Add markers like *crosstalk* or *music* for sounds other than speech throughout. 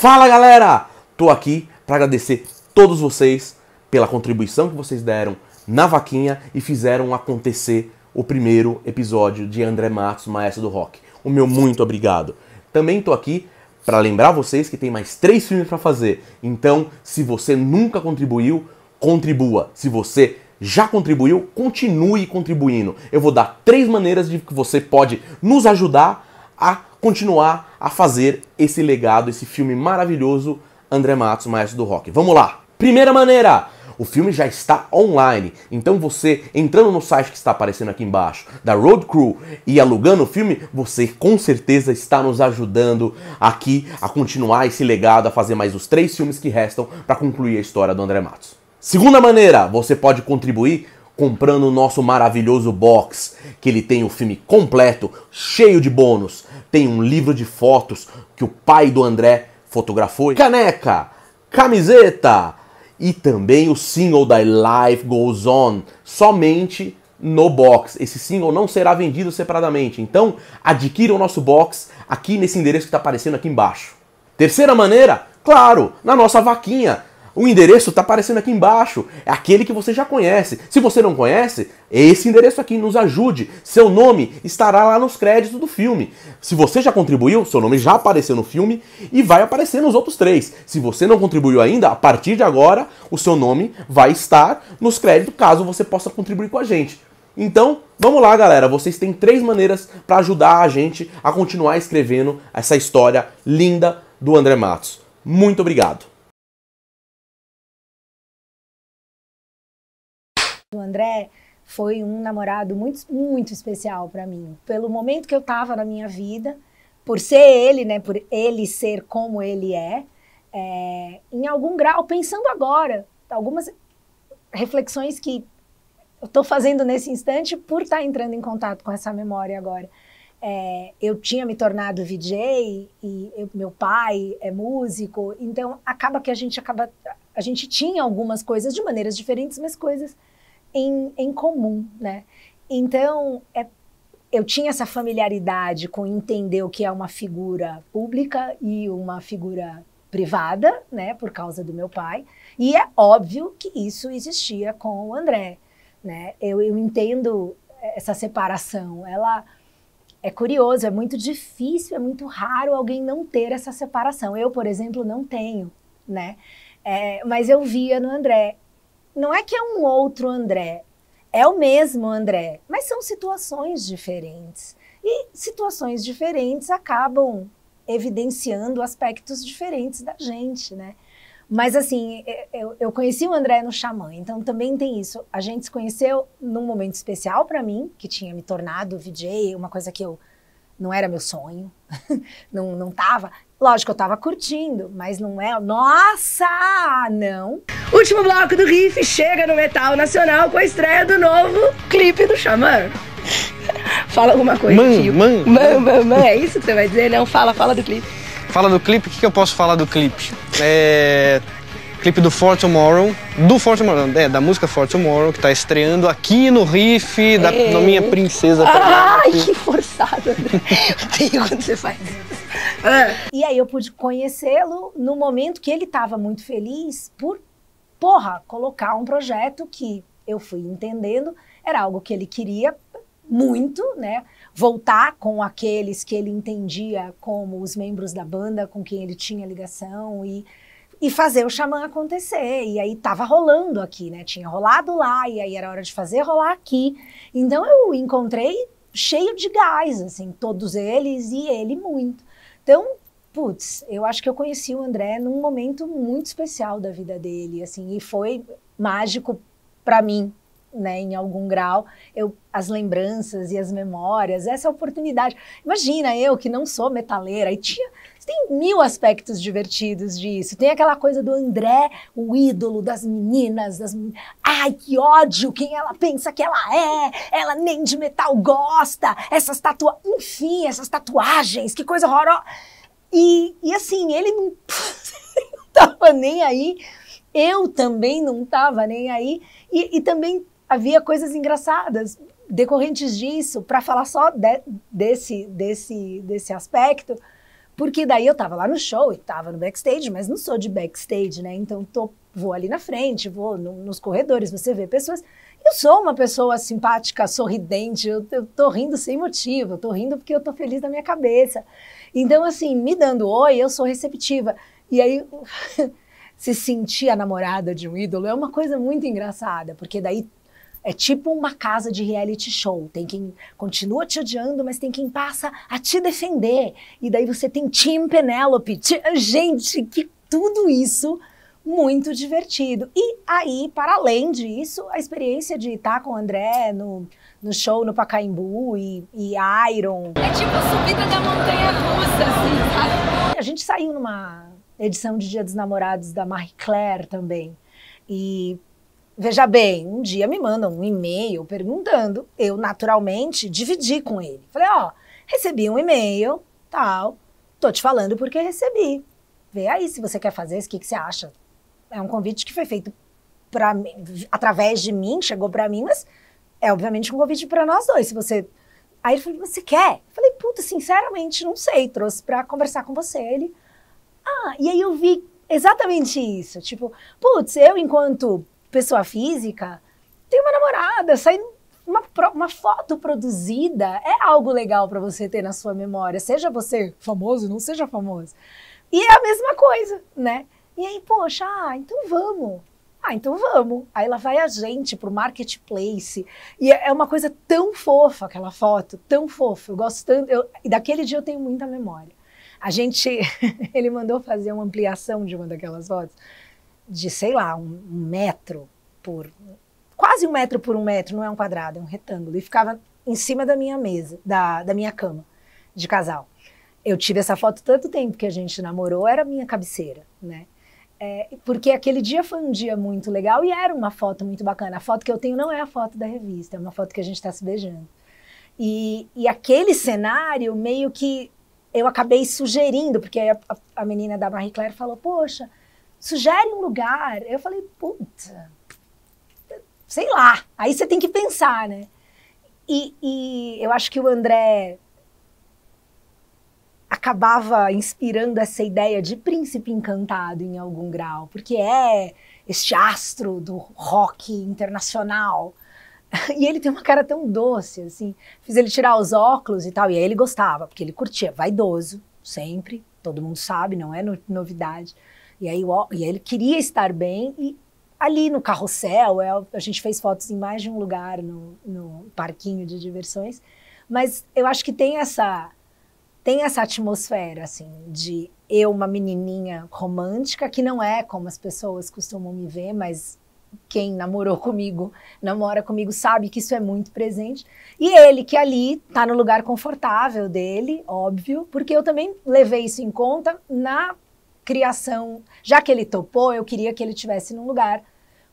Fala galera! Tô aqui para agradecer todos vocês pela contribuição que vocês deram na vaquinha e fizeram acontecer o primeiro episódio de André Matos, Maestro do Rock. O meu muito obrigado. Também tô aqui para lembrar vocês que tem mais três filmes para fazer. Então, se você nunca contribuiu, contribua. Se você já contribuiu, continue contribuindo. Eu vou dar três maneiras de que você pode nos ajudar a continuar a fazer esse legado, esse filme maravilhoso, André Matos, Maestro do Rock. Vamos lá! Primeira maneira! O filme já está online, então você entrando no site que está aparecendo aqui embaixo da Road Crew e alugando o filme, você com certeza está nos ajudando aqui a continuar esse legado, a fazer mais os três filmes que restam para concluir a história do André Matos. Segunda maneira, você pode contribuir comprando o nosso maravilhoso box, que ele tem o filme completo, cheio de bônus, tem um livro de fotos que o pai do André fotografou, caneca, camiseta e também o single da Life Goes On, somente no box. Esse single não será vendido separadamente, então adquira o nosso box aqui nesse endereço que está aparecendo aqui embaixo. Terceira maneira, claro, na nossa vaquinha o endereço está aparecendo aqui embaixo, é aquele que você já conhece. Se você não conhece, esse endereço aqui nos ajude. Seu nome estará lá nos créditos do filme. Se você já contribuiu, seu nome já apareceu no filme e vai aparecer nos outros três. Se você não contribuiu ainda, a partir de agora, o seu nome vai estar nos créditos caso você possa contribuir com a gente. Então, vamos lá, galera. Vocês têm três maneiras para ajudar a gente a continuar escrevendo essa história linda do André Matos. Muito obrigado. André foi um namorado muito, muito especial para mim. Pelo momento que eu estava na minha vida, por ser ele, né, por ele ser como ele é, é em algum grau, pensando agora, algumas reflexões que eu estou fazendo nesse instante por estar tá entrando em contato com essa memória agora. É, eu tinha me tornado VJ e eu, meu pai é músico, então acaba que a gente acaba a gente tinha algumas coisas de maneiras diferentes, mas coisas em, em comum, né? Então, é, eu tinha essa familiaridade com entender o que é uma figura pública e uma figura privada, né, por causa do meu pai, e é óbvio que isso existia com o André, né? Eu, eu entendo essa separação, ela é curioso, é muito difícil, é muito raro alguém não ter essa separação. Eu, por exemplo, não tenho, né? É, mas eu via no André não é que é um outro André, é o mesmo André, mas são situações diferentes. E situações diferentes acabam evidenciando aspectos diferentes da gente, né? Mas assim, eu, eu conheci o André no Xamã, então também tem isso. A gente se conheceu num momento especial para mim, que tinha me tornado VJ, uma coisa que eu não era meu sonho, *laughs* não, não tava. Lógico, eu tava curtindo, mas não é. Nossa! Não! Último bloco do Riff chega no Metal Nacional com a estreia do novo clipe do Xamã. fala alguma coisa, man, tio. mãe mãe é isso que você vai dizer? Não, fala, fala do clipe. Fala do clipe, o que, que eu posso falar do clipe? É. clipe do For Tomorrow, do For Tomorrow, é, da música For Tomorrow, que tá estreando aqui no Riff, da, da minha princesa. Ai, que forçado, tenho *laughs* quando você faz isso. É. E aí eu pude conhecê-lo no momento que ele estava muito feliz por, porra, colocar um projeto que eu fui entendendo era algo que ele queria muito, né? Voltar com aqueles que ele entendia como os membros da banda com quem ele tinha ligação e e fazer o xamã acontecer. E aí tava rolando aqui, né? Tinha rolado lá, e aí era hora de fazer rolar aqui. Então eu encontrei cheio de gás, assim, todos eles e ele muito. Então, putz, eu acho que eu conheci o André num momento muito especial da vida dele, assim, e foi mágico para mim, né, em algum grau, eu, as lembranças e as memórias, essa oportunidade. Imagina eu que não sou metaleira e tinha tem mil aspectos divertidos disso. Tem aquela coisa do André, o ídolo das meninas, das Ai, que ódio quem ela pensa que ela é. Ela nem de metal gosta. Essas tatuagens, enfim, essas tatuagens, que coisa horrorosa. E, e assim, ele não, *laughs* não tava nem aí. Eu também não tava nem aí. E, e também havia coisas engraçadas decorrentes disso, para falar só de, desse, desse, desse aspecto. Porque daí eu tava lá no show e tava no backstage, mas não sou de backstage, né? Então tô, vou ali na frente, vou no, nos corredores, você vê pessoas. Eu sou uma pessoa simpática, sorridente, eu, eu tô rindo sem motivo, eu tô rindo porque eu tô feliz na minha cabeça. Então, assim, me dando oi, eu sou receptiva. E aí. *laughs* se sentir a namorada de um ídolo é uma coisa muito engraçada, porque daí é tipo uma casa de reality show. Tem quem continua te odiando, mas tem quem passa a te defender. E daí você tem Tim, Penélope. Gente, que tudo isso muito divertido. E aí, para além disso, a experiência de estar com o André no, no show no Pacaembu e, e Iron. É tipo a subida da montanha russa, assim, sabe? A gente saiu numa edição de Dia dos Namorados da Marie Claire também. E Veja bem, um dia me mandam um e-mail perguntando, eu naturalmente dividi com ele. Falei, ó, recebi um e-mail, tal, tô te falando porque recebi. Vê aí se você quer fazer, isso, o que, que você acha. É um convite que foi feito para através de mim, chegou para mim, mas é obviamente um convite para nós dois. Se você Aí ele falou, você quer? Eu falei, puta, sinceramente, não sei. Trouxe pra conversar com você. Ele, ah, e aí eu vi exatamente isso. Tipo, putz, eu enquanto pessoa física, tem uma namorada, sai uma, uma foto produzida é algo legal para você ter na sua memória, seja você famoso, não seja famoso. E é a mesma coisa, né? E aí, poxa, ah, então vamos. Ah, então vamos. Aí ela vai a gente pro marketplace. E é, é uma coisa tão fofa aquela foto, tão fofa. Eu gosto tanto. Eu, e daquele dia eu tenho muita memória. A gente. *laughs* ele mandou fazer uma ampliação de uma daquelas fotos de, sei lá, um, um metro por. quase um metro por um metro, não é um quadrado, é um retângulo. E ficava em cima da minha mesa, da, da minha cama de casal. Eu tive essa foto tanto tempo que a gente namorou, era minha cabeceira, né? É, porque aquele dia foi um dia muito legal e era uma foto muito bacana. A foto que eu tenho não é a foto da revista, é uma foto que a gente está se beijando. E, e aquele cenário meio que eu acabei sugerindo, porque a, a, a menina da Marie Claire falou: Poxa, sugere é um lugar. Eu falei, puta, sei lá. Aí você tem que pensar, né? E, e eu acho que o André acabava inspirando essa ideia de príncipe encantado em algum grau, porque é este astro do rock internacional. *laughs* E ele tem uma cara tão doce, assim. Fiz ele tirar os óculos e tal, e aí ele gostava, porque ele curtia, vaidoso, sempre, todo mundo sabe, não é no novidade. E aí, e aí ele queria estar bem e ali no carrossel, é, a gente fez fotos em mais de um lugar no, no parquinho de diversões, mas eu acho que tem essa tem essa atmosfera assim de eu uma menininha romântica que não é como as pessoas costumam me ver, mas quem namorou comigo, namora comigo, sabe que isso é muito presente. E ele que ali está no lugar confortável dele, óbvio, porque eu também levei isso em conta na criação. Já que ele topou, eu queria que ele tivesse num lugar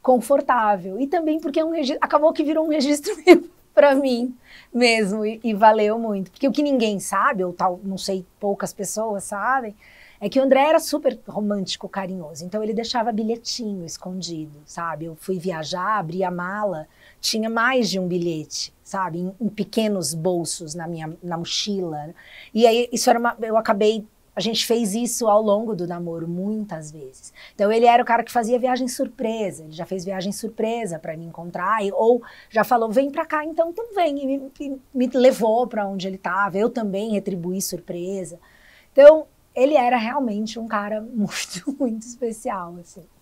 confortável. E também porque é um registro, acabou que virou um registro *laughs* para mim mesmo e, e, valeu muito. Porque o que ninguém sabe, ou tal, não sei, poucas pessoas sabem, é que o André era super romântico, carinhoso. Então ele deixava bilhetinho escondido, sabe? Eu fui viajar, abri a mala, tinha mais de um bilhete, sabe? Em, em pequenos bolsos na minha na mochila. E aí isso era uma eu acabei a gente fez isso ao longo do namoro muitas vezes. Então ele era o cara que fazia viagem surpresa, ele já fez viagem surpresa para me encontrar ou já falou vem para cá, então tu então vem e me, e me levou para onde ele estava. Eu também retribuí surpresa. Então ele era realmente um cara *laughs* muito muito especial assim.